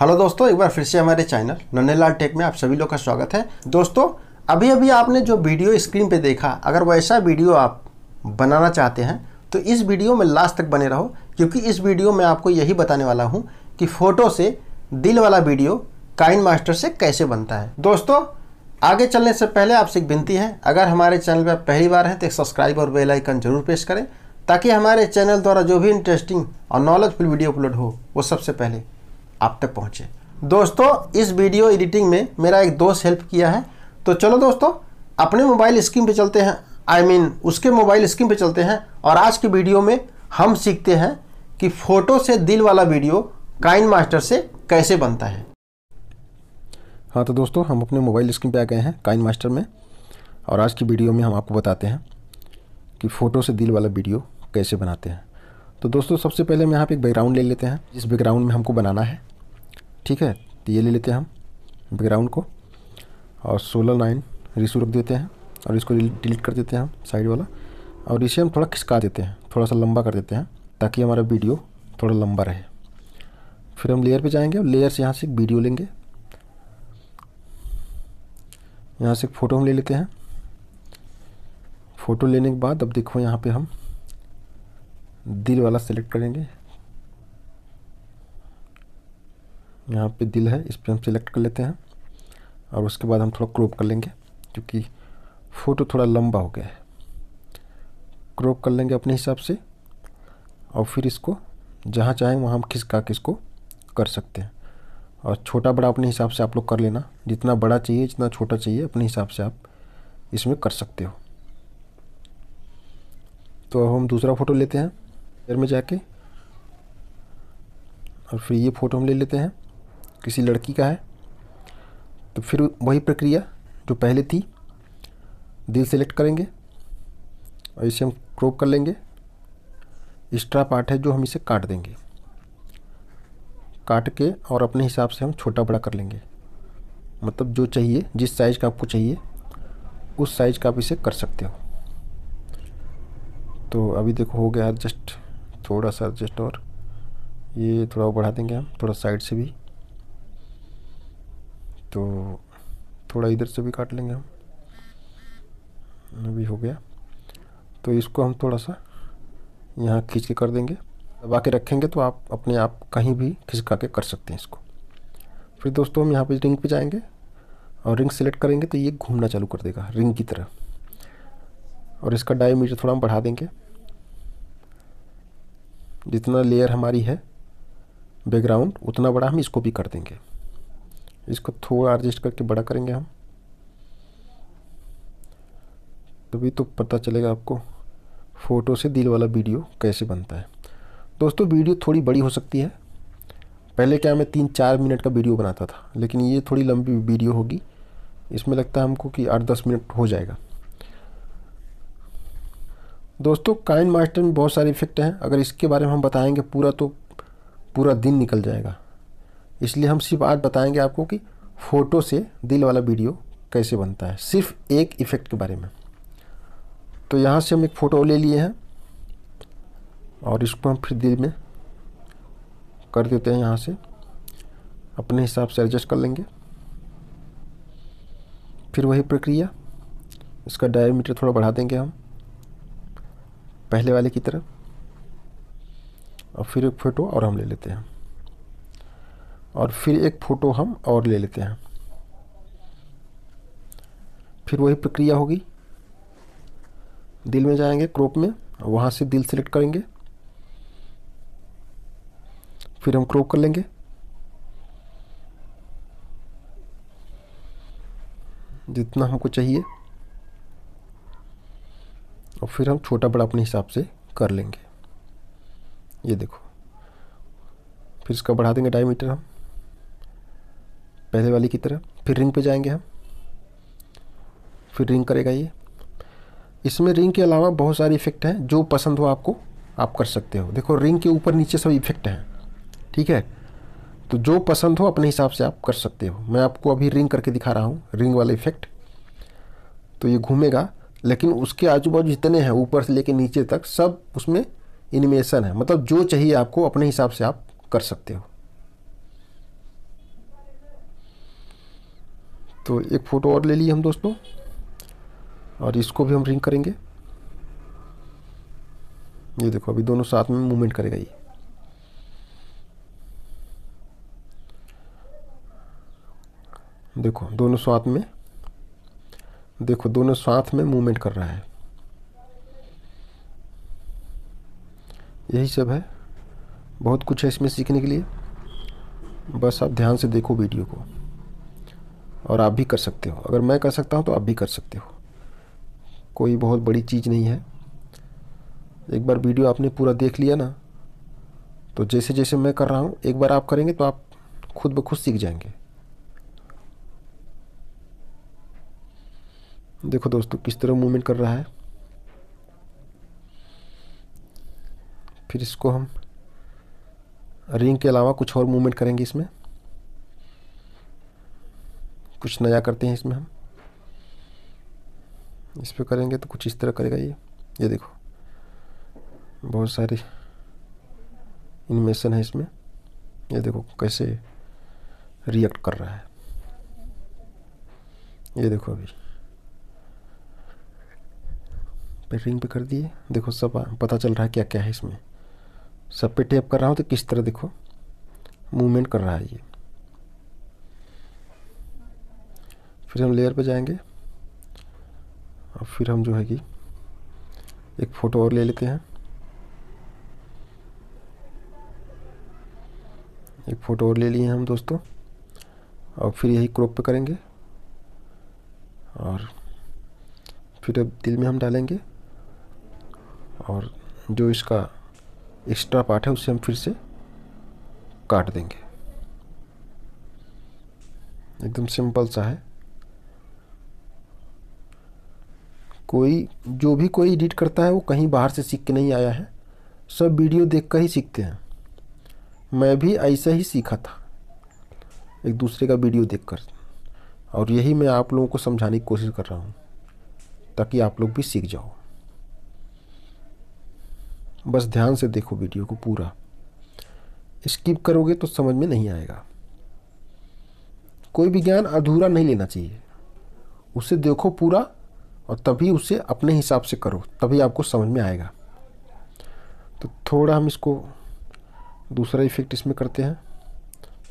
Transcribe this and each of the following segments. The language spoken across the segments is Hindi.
हेलो दोस्तों एक बार फिर से हमारे चैनल नन्हेलाल टेक में आप सभी लोग का स्वागत है दोस्तों अभी अभी आपने जो वीडियो स्क्रीन पे देखा अगर वैसा वीडियो आप बनाना चाहते हैं तो इस वीडियो में लास्ट तक बने रहो क्योंकि इस वीडियो में आपको यही बताने वाला हूँ कि फ़ोटो से दिल वाला वीडियो काइन मास्टर से कैसे बनता है दोस्तों आगे चलने से पहले आपसे एक विनती है अगर हमारे चैनल पर पहली बार हैं तो एक सब्सक्राइब और बेल आइकन जरूर प्रेस करें ताकि हमारे चैनल द्वारा जो भी इंटरेस्टिंग और नॉलेजफुल वीडियो अपलोड हो वो सबसे पहले आप तक पहुँचे दोस्तों इस वीडियो एडिटिंग में मेरा एक दोस्त हेल्प किया है तो चलो दोस्तों अपने मोबाइल स्क्रीन पे चलते हैं आई I मीन mean, उसके मोबाइल स्क्रीन पे चलते हैं और आज के वीडियो में हम सीखते हैं कि फ़ोटो से दिल वाला वीडियो काइन मास्टर से कैसे बनता है हाँ तो दोस्तों हम अपने मोबाइल स्क्रीन पे आ गए हैं काइन मास्टर में और आज की वीडियो में हम आपको बताते हैं कि फ़ोटो से दिल वाला वीडियो कैसे बनाते हैं तो दोस्तों सबसे पहले हम यहाँ पे एक बैकग्राउंड ले लेते हैं जिस बैकग्राउंड में हमको बनाना है ठीक है तो ये ले लेते हैं हम बैकग्राउंड को और सोलर लाइन रिसू रख देते हैं और इसको डिलीट कर देते हैं हम साइड वाला और इसे हम थोड़ा खिसका देते हैं थोड़ा सा लंबा कर देते हैं ताकि हमारा वीडियो थोड़ा लंबा रहे फिर हम लेयर पे जाएंगे और लेयर से यहाँ से वीडियो लेंगे यहाँ से फ़ोटो हम ले लेते हैं फ़ोटो लेने के बाद अब देखो यहाँ पे हम दिल वाला सेलेक्ट करेंगे यहाँ पे दिल है इस पर हम सिलेक्ट कर लेते हैं और उसके बाद हम थोड़ा क्रोप कर लेंगे क्योंकि फ़ोटो थोड़ा लंबा हो गया है क्रोप कर लेंगे अपने हिसाब से और फिर इसको जहाँ चाहें वहाँ हम खिसका के इसको कर सकते हैं और छोटा बड़ा अपने हिसाब से आप लोग कर लेना जितना बड़ा चाहिए जितना छोटा चाहिए अपने हिसाब से आप इसमें कर सकते हो तो अब हम दूसरा फ़ोटो लेते हैं इधर में जाके और फिर ये फ़ोटो हम ले लेते हैं किसी लड़की का है तो फिर वही प्रक्रिया जो पहले थी दिल सेलेक्ट करेंगे और इसे हम क्रोप कर लेंगे एक्स्ट्रा पार्ट है जो हम इसे काट देंगे काट के और अपने हिसाब से हम छोटा बड़ा कर लेंगे मतलब जो चाहिए जिस साइज़ का आपको चाहिए उस साइज़ का आप इसे कर सकते हो तो अभी देखो हो गया एडजस्ट थोड़ा सा एडजस्ट और ये थोड़ा बढ़ा देंगे हम थोड़ा साइड से भी तो थोड़ा इधर से भी काट लेंगे हम अभी हो गया तो इसको हम थोड़ा सा यहाँ खींच के कर देंगे दबा के रखेंगे तो आप अपने आप कहीं भी खिसका के कर सकते हैं इसको फिर दोस्तों हम यहाँ पे रिंग पे जाएंगे और रिंग सेलेक्ट करेंगे तो ये घूमना चालू कर देगा रिंग की तरह और इसका डायमीटर थोड़ा हम बढ़ा देंगे जितना लेयर हमारी है बैकग्राउंड उतना बड़ा हम इसको भी कर देंगे इसको थोड़ा एडजस्ट करके बड़ा करेंगे हम तभी तो पता चलेगा आपको फ़ोटो से दिल वाला वीडियो कैसे बनता है दोस्तों वीडियो थोड़ी बड़ी हो सकती है पहले क्या मैं तीन चार मिनट का वीडियो बनाता था लेकिन ये थोड़ी लंबी वीडियो होगी इसमें लगता है हमको कि आठ दस मिनट हो जाएगा दोस्तों काइन मास्टर में बहुत सारे इफेक्ट हैं अगर इसके बारे में हम बताएंगे पूरा तो पूरा दिन निकल जाएगा इसलिए हम सिर्फ आज बताएंगे आपको कि फ़ोटो से दिल वाला वीडियो कैसे बनता है सिर्फ एक इफ़ेक्ट के बारे में तो यहाँ से हम एक फ़ोटो ले लिए हैं और इसको हम फिर दिल में कर देते हैं यहाँ से अपने हिसाब से एडजस्ट कर लेंगे फिर वही प्रक्रिया इसका डायमीटर थोड़ा बढ़ा देंगे हम पहले वाले की तरह और फिर एक फ़ोटो और हम ले लेते हैं और फिर एक फ़ोटो हम और ले लेते हैं फिर वही प्रक्रिया होगी दिल में जाएंगे क्रोप में वहाँ से दिल सेलेक्ट करेंगे फिर हम क्रोप कर लेंगे जितना हमको चाहिए और फिर हम छोटा बड़ा अपने हिसाब से कर लेंगे ये देखो फिर इसका बढ़ा देंगे डायमीटर हम पहले वाली की तरह फिर रिंग पे जाएंगे हम फिर रिंग करेगा ये इसमें रिंग के अलावा बहुत सारे इफेक्ट हैं जो पसंद हो आपको आप कर सकते हो देखो रिंग के ऊपर नीचे सब इफेक्ट हैं ठीक है तो जो पसंद हो अपने हिसाब से आप कर सकते हो मैं आपको अभी रिंग करके दिखा रहा हूँ रिंग वाला इफेक्ट तो ये घूमेगा लेकिन उसके आजू बाजू जितने हैं ऊपर से लेकर नीचे तक सब उसमें एनिमेशन है मतलब जो चाहिए आपको अपने हिसाब से आप कर सकते हो तो एक फ़ोटो और ले लिए हम दोस्तों और इसको भी हम रिंग करेंगे ये देखो अभी दोनों साथ में मूवमेंट करेगा ये देखो दोनों साथ में देखो दोनों साथ में मूवमेंट कर रहा है यही सब है बहुत कुछ है इसमें सीखने के लिए बस आप ध्यान से देखो वीडियो को और आप भी कर सकते हो अगर मैं कर सकता हूँ तो आप भी कर सकते हो कोई बहुत बड़ी चीज़ नहीं है एक बार वीडियो आपने पूरा देख लिया ना तो जैसे जैसे मैं कर रहा हूँ एक बार आप करेंगे तो आप खुद ब खुद सीख जाएंगे देखो दोस्तों किस तरह मूवमेंट कर रहा है फिर इसको हम रिंग के अलावा कुछ और मूवमेंट करेंगे इसमें कुछ नया करते हैं इसमें हम इस पर करेंगे तो कुछ इस तरह करेगा ये ये देखो बहुत सारे एनिमेशन है इसमें ये देखो कैसे रिएक्ट कर रहा है ये देखो अभी पेटरिंग पे कर दिए देखो सब पता चल रहा है क्या क्या है इसमें सब पे टेप कर रहा हूँ तो किस तरह देखो मूवमेंट कर रहा है ये फिर हम लेयर पे जाएंगे और फिर हम जो है कि एक फ़ोटो और ले लेते हैं एक फ़ोटो और ले लिए हम दोस्तों और फिर यही क्रॉप पे करेंगे और फिर अब दिल में हम डालेंगे और जो इसका एक्स्ट्रा पार्ट है उसे हम फिर से काट देंगे एकदम सिंपल सा है कोई जो भी कोई एडिट करता है वो कहीं बाहर से सीख के नहीं आया है सब वीडियो देख कर ही सीखते हैं मैं भी ऐसा ही सीखा था एक दूसरे का वीडियो देखकर और यही मैं आप लोगों को समझाने की कोशिश कर रहा हूँ ताकि आप लोग भी सीख जाओ बस ध्यान से देखो वीडियो को पूरा स्किप करोगे तो समझ में नहीं आएगा कोई भी ज्ञान अधूरा नहीं लेना चाहिए उसे देखो पूरा और तभी उसे अपने हिसाब से करो तभी आपको समझ में आएगा तो थोड़ा हम इसको दूसरा इफेक्ट इसमें करते हैं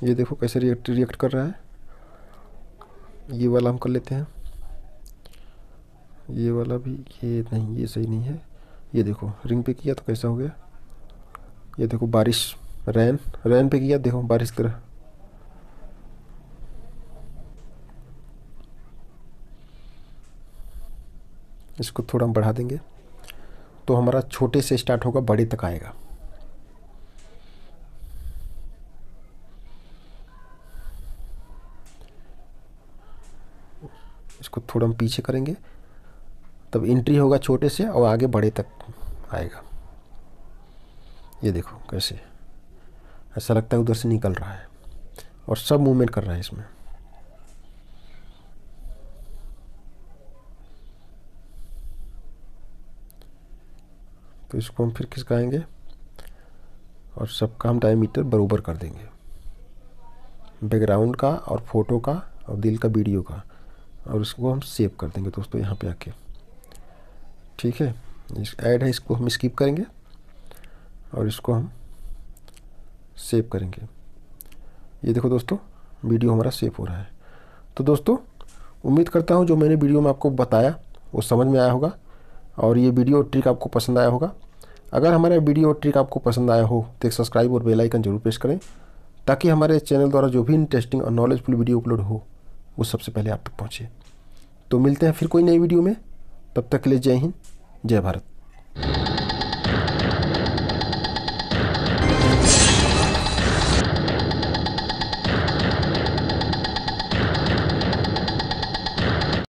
ये देखो कैसे रिएक्ट रिएक्ट कर रहा है ये वाला हम कर लेते हैं ये वाला भी ये नहीं ये सही नहीं है ये देखो रिंग पे किया तो कैसा हो गया ये देखो बारिश रैन रैन पे किया देखो बारिश तरह इसको थोड़ा हम बढ़ा देंगे तो हमारा छोटे से स्टार्ट होगा बड़े तक आएगा इसको थोड़ा हम पीछे करेंगे तब इंट्री होगा छोटे से और आगे बड़े तक आएगा ये देखो कैसे ऐसा लगता है उधर से निकल रहा है और सब मूवमेंट कर रहा है इसमें तो इसको हम फिर खिसकाएंगे और सबका हम डायमीटर बरूबर कर देंगे बैकग्राउंड का और फोटो का और दिल का वीडियो का और इसको हम सेव कर देंगे दोस्तों यहाँ पे आके ठीक है ऐड है इसको हम स्किप करेंगे और इसको हम सेव करेंगे ये देखो दोस्तों वीडियो हमारा सेव हो रहा है तो दोस्तों उम्मीद करता हूँ जो मैंने वीडियो में आपको बताया वो समझ में आया होगा और ये वीडियो ट्रिक आपको पसंद आया होगा अगर हमारा वीडियो ट्रिक आपको पसंद आया हो तो एक सब्सक्राइब और बेल आइकन जरूर प्रेस करें ताकि हमारे चैनल द्वारा जो भी इंटरेस्टिंग और नॉलेजफुल वीडियो अपलोड हो वो सबसे पहले आप तक पहुँचे तो मिलते हैं फिर कोई नई वीडियो में तब तक के लिए जय हिंद जय भारत